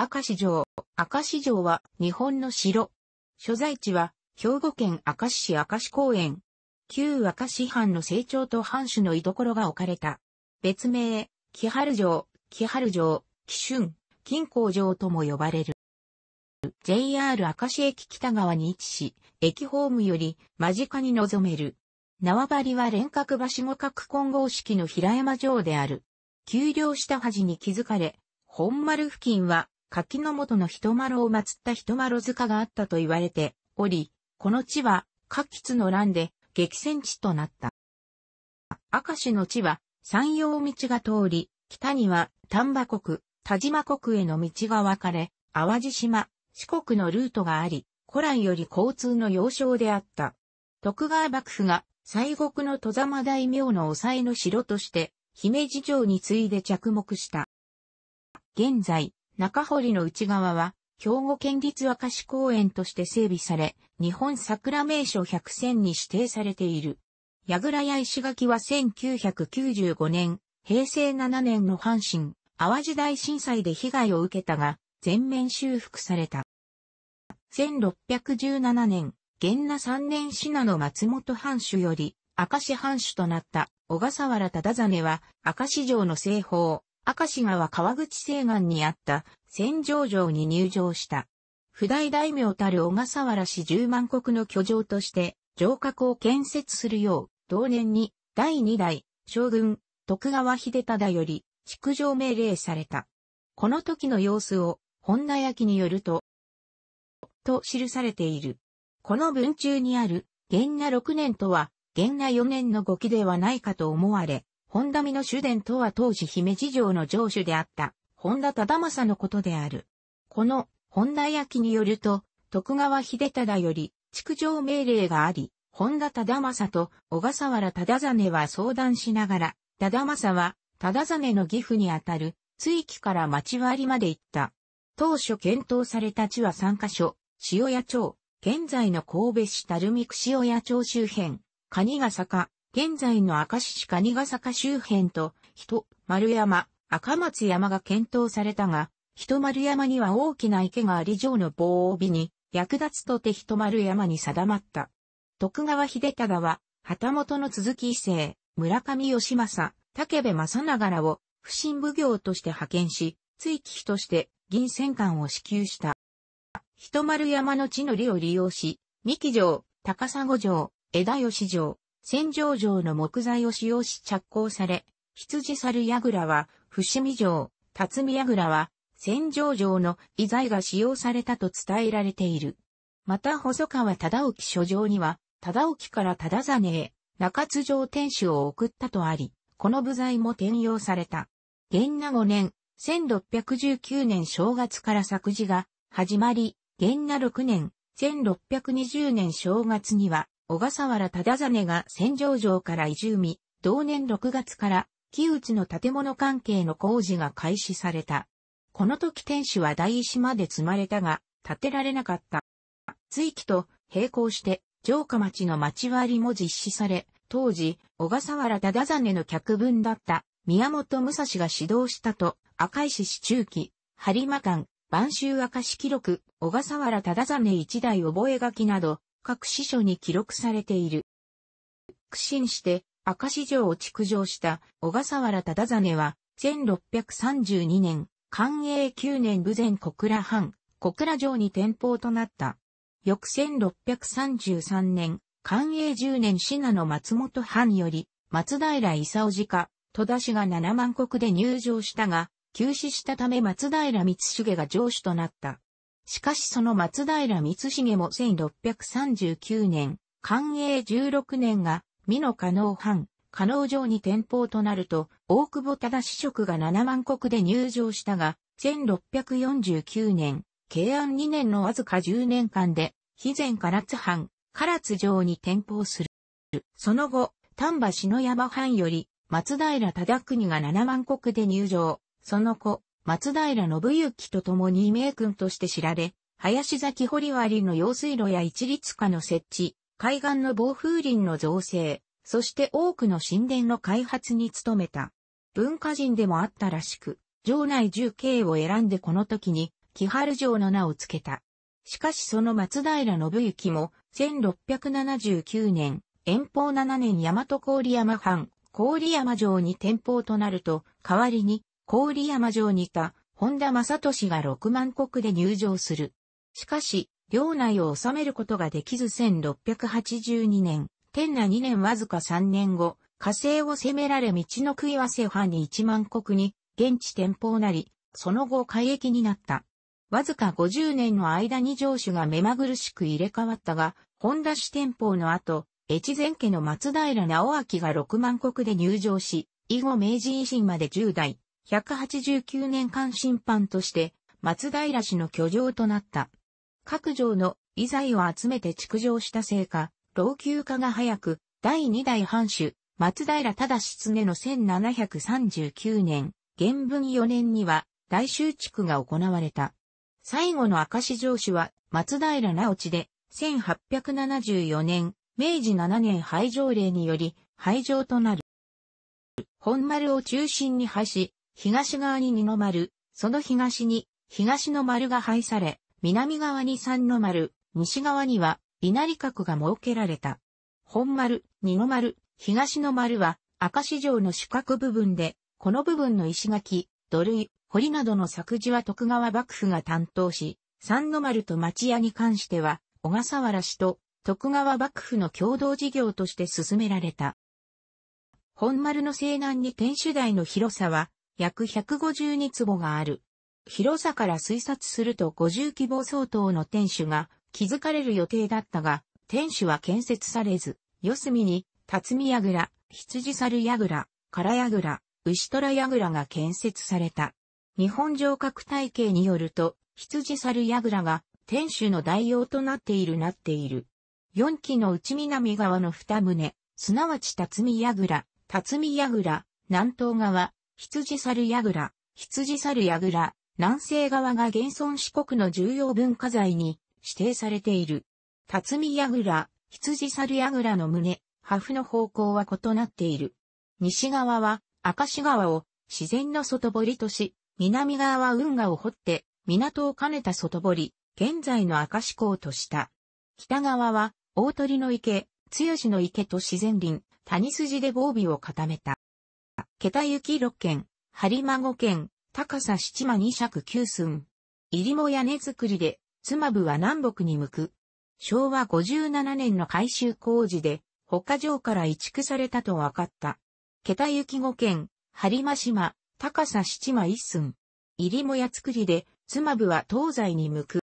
明石城。明石城は日本の城。所在地は兵庫県明石市明石公園。旧明石藩の成長と藩主の居所が置かれた。別名、木春城、木春城、木春、金光城とも呼ばれる。JR 明石駅北側に位置し、駅ホームより間近に望める。縄張りは連角橋も角混合式の平山城である。丘陵下端に築かれ、本丸付近は柿の元の人丸を祀った人丸塚があったと言われており、この地は、柿津の乱で激戦地となった。明石の地は、山陽道が通り、北には丹波国、田島国への道が分かれ、淡路島、四国のルートがあり、古来より交通の要衝であった。徳川幕府が西国の戸様大名の抑えの城として、姫路城に次いで着目した。現在、中堀の内側は、兵庫県立和菓子公園として整備され、日本桜名所100選に指定されている。櫓や石垣は1995年、平成7年の阪神、淡路大震災で被害を受けたが、全面修復された。1617年、元那三年品の松本藩主より、明石藩主となった小笠原忠真は、明石城の西方、明石川川口西岸にあった戦場城に入城した。普代大名たる小笠原氏十万国の居城として、城郭を建設するよう、同年に第二代将軍徳川秀忠より築城命令された。この時の様子を本名焼によると、と記されている。この文中にある元那6年とは元那4年の語きではないかと思われ、本田美の主伝とは当時姫路城の城主であった本田忠政のことである。この本田焼によると、徳川秀忠より築城命令があり、本田忠政と小笠原忠真は相談しながら、忠政は忠真の義父にあたる追記から町割りまで行った。当初検討された地は3カ所、塩屋町、現在の神戸市垂水区塩屋町周辺、蟹ヶ坂、現在の明石市蟹ヶ坂周辺と、人、丸山、赤松山が検討されたが、人丸山には大きな池があり上の防帯に、役立つとて人丸山に定まった。徳川秀忠は、旗本の続き異性、村上義政、武部正長らを、不審奉行として派遣し、追記として銀戦艦を支給した。人丸山の地の利を利用し、三木城、高砂城、枝吉城、戦場城の木材を使用し着工され、羊猿矢倉は、伏見城、辰巳倉は、戦場城の遺材が使用されたと伝えられている。また細川忠興書状には、忠興から忠真へ、中津城天守を送ったとあり、この部材も転用された。元那5年、1619年正月から作事が始まり、元那6年、1620年正月には、小笠原忠真が戦場上から移住み、同年6月から、木内の建物関係の工事が開始された。この時天守は大石まで積まれたが、建てられなかった。追記と並行して、城下町の町割りも実施され、当時、小笠原忠真の客分だった宮本武蔵が指導したと、赤石市中期、播磨館、晩秋赤石記録、小笠原忠真一代覚書など、各支所に記録されている。苦心して赤市城を築城した小笠原忠真は、1632年、寛永9年武前小倉藩、小倉城に転舗となった。翌1633年、寛永10年信濃松本藩より、松平勲氏家、戸田氏が7万国で入城したが、休止したため松平光重が城主となった。しかしその松平光重も1639年、寛永16年が、美濃加納藩、加納城に転封となると、大久保忠子職が7万国で入城したが、1649年、慶安2年のわずか10年間で、肥前唐津藩、唐津城に転封する。その後、丹波篠山藩より、松平忠国が7万国で入城。その後、松平信行と共に名君として知られ、林崎堀割の用水路や一律化の設置、海岸の防風林の造成、そして多くの神殿の開発に努めた。文化人でもあったらしく、城内重慶を選んでこの時に、木春城の名を付けた。しかしその松平信行も、1679年、遠方7年大和郡山藩、郡山城に天保となると、代わりに郡山城にた、本田正俊が6万国で入城する。しかし、領内を収めることができず1682年、天那2年わずか3年後、火星を攻められ道の食い合わせ藩に1万国に、現地転覆なり、その後海域になった。わずか50年の間に城主が目まぐるしく入れ替わったが、本田市天保の後、越前家の松平直明が6万国で入城し、以後明治維新まで10代、189年間審判として、松平氏の居城となった。各城の遺材を集めて築城したせいか、老朽化が早く、第2代藩主、松平忠室の1739年、元文4年には、大修築が行われた。最後の明石城主は、松平直地で、1874年、明治7年廃城令により、廃城となる。本丸を中心に廃止。東側に二の丸、その東に東の丸が配され、南側に三の丸、西側には稲荷閣が設けられた。本丸、二の丸、東の丸は赤市場の四角部分で、この部分の石垣、土塁、堀などの作事は徳川幕府が担当し、三の丸と町屋に関しては、小笠原氏と徳川幕府の共同事業として進められた。本丸の西南に天守台の広さは約152坪がある。広さから推察すると50希望相当の天守が築かれる予定だったが、天守は建設されず、四隅に、辰巳櫓、羊猿櫓、唐櫓、牛虎櫓が建設された。日本城郭体系によると、羊猿櫓が天守の代用となっているなっている。四基の内南側の二棟、すなわち辰巳櫓、辰巳櫓、南東側、羊猿櫓、羊猿櫓、南西側が現存四国の重要文化財に指定されている。辰巳櫓、羊猿櫓の胸、破風の方向は異なっている。西側は明石川を自然の外堀とし、南側は運河を掘って港を兼ねた外堀、現在の明石港とした。北側は大鳥の池、剛の池と自然林、谷筋で防備を固めた。桁雪六軒、張孫軒、高さ七間二尺九寸。入りも屋根造りで、妻部は南北に向く。昭和57年の改修工事で、北城から移築されたと分かった。桁雪五軒、張間島、高さ七間一寸。入りも屋造りで、妻部は東西に向く。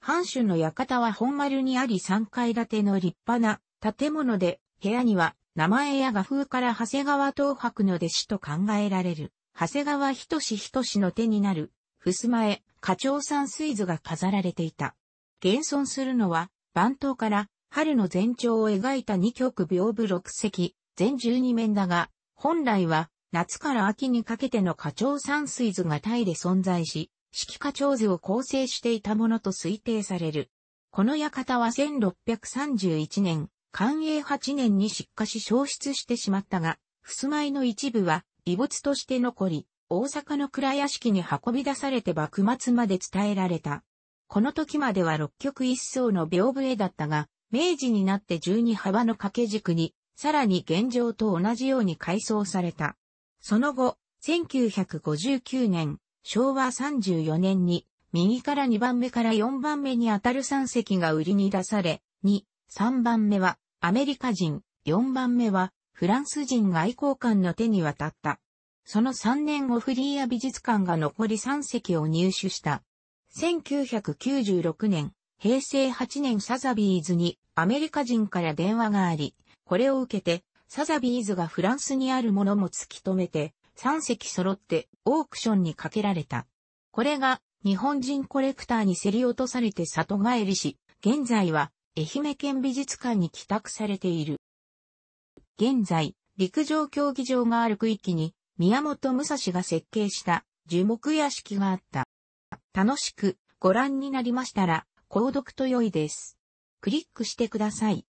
藩主の館は本丸にあり3階建ての立派な建物で、部屋には名前や画風から長谷川東博の弟子と考えられる、長谷川仁仁の手になる、襖絵、花鳥山水図が飾られていた。現存するのは、番頭から春の前兆を描いた二曲屏風六席、全十二面だが、本来は夏から秋にかけての花鳥山水図がタイで存在し、四季花鳥図を構成していたものと推定される。この館は1631年、寛永8年に失火し消失してしまったが、襖絵の一部は遺物として残り、大阪の蔵屋敷に運び出されて幕末まで伝えられた。この時までは六曲一層の屏風絵だったが、明治になって十二幅の掛け軸に、さらに現状と同じように改装された。その後、1959年、昭和34年に、右から2番目から4番目にあたる3隻が売りに出され、2、3番目はアメリカ人、4番目は、フランス人が愛好館の手に渡った。その3年後フリーア美術館が残り3席を入手した。1996年、平成8年サザビーズにアメリカ人から電話があり、これを受けてサザビーズがフランスにあるものも突き止めて3席揃ってオークションにかけられた。これが日本人コレクターに競り落とされて里帰りし、現在は愛媛県美術館に寄託されている。現在、陸上競技場がある区域に、宮本武蔵が設計した樹木屋敷があった。楽しくご覧になりましたら、購読と良いです。クリックしてください。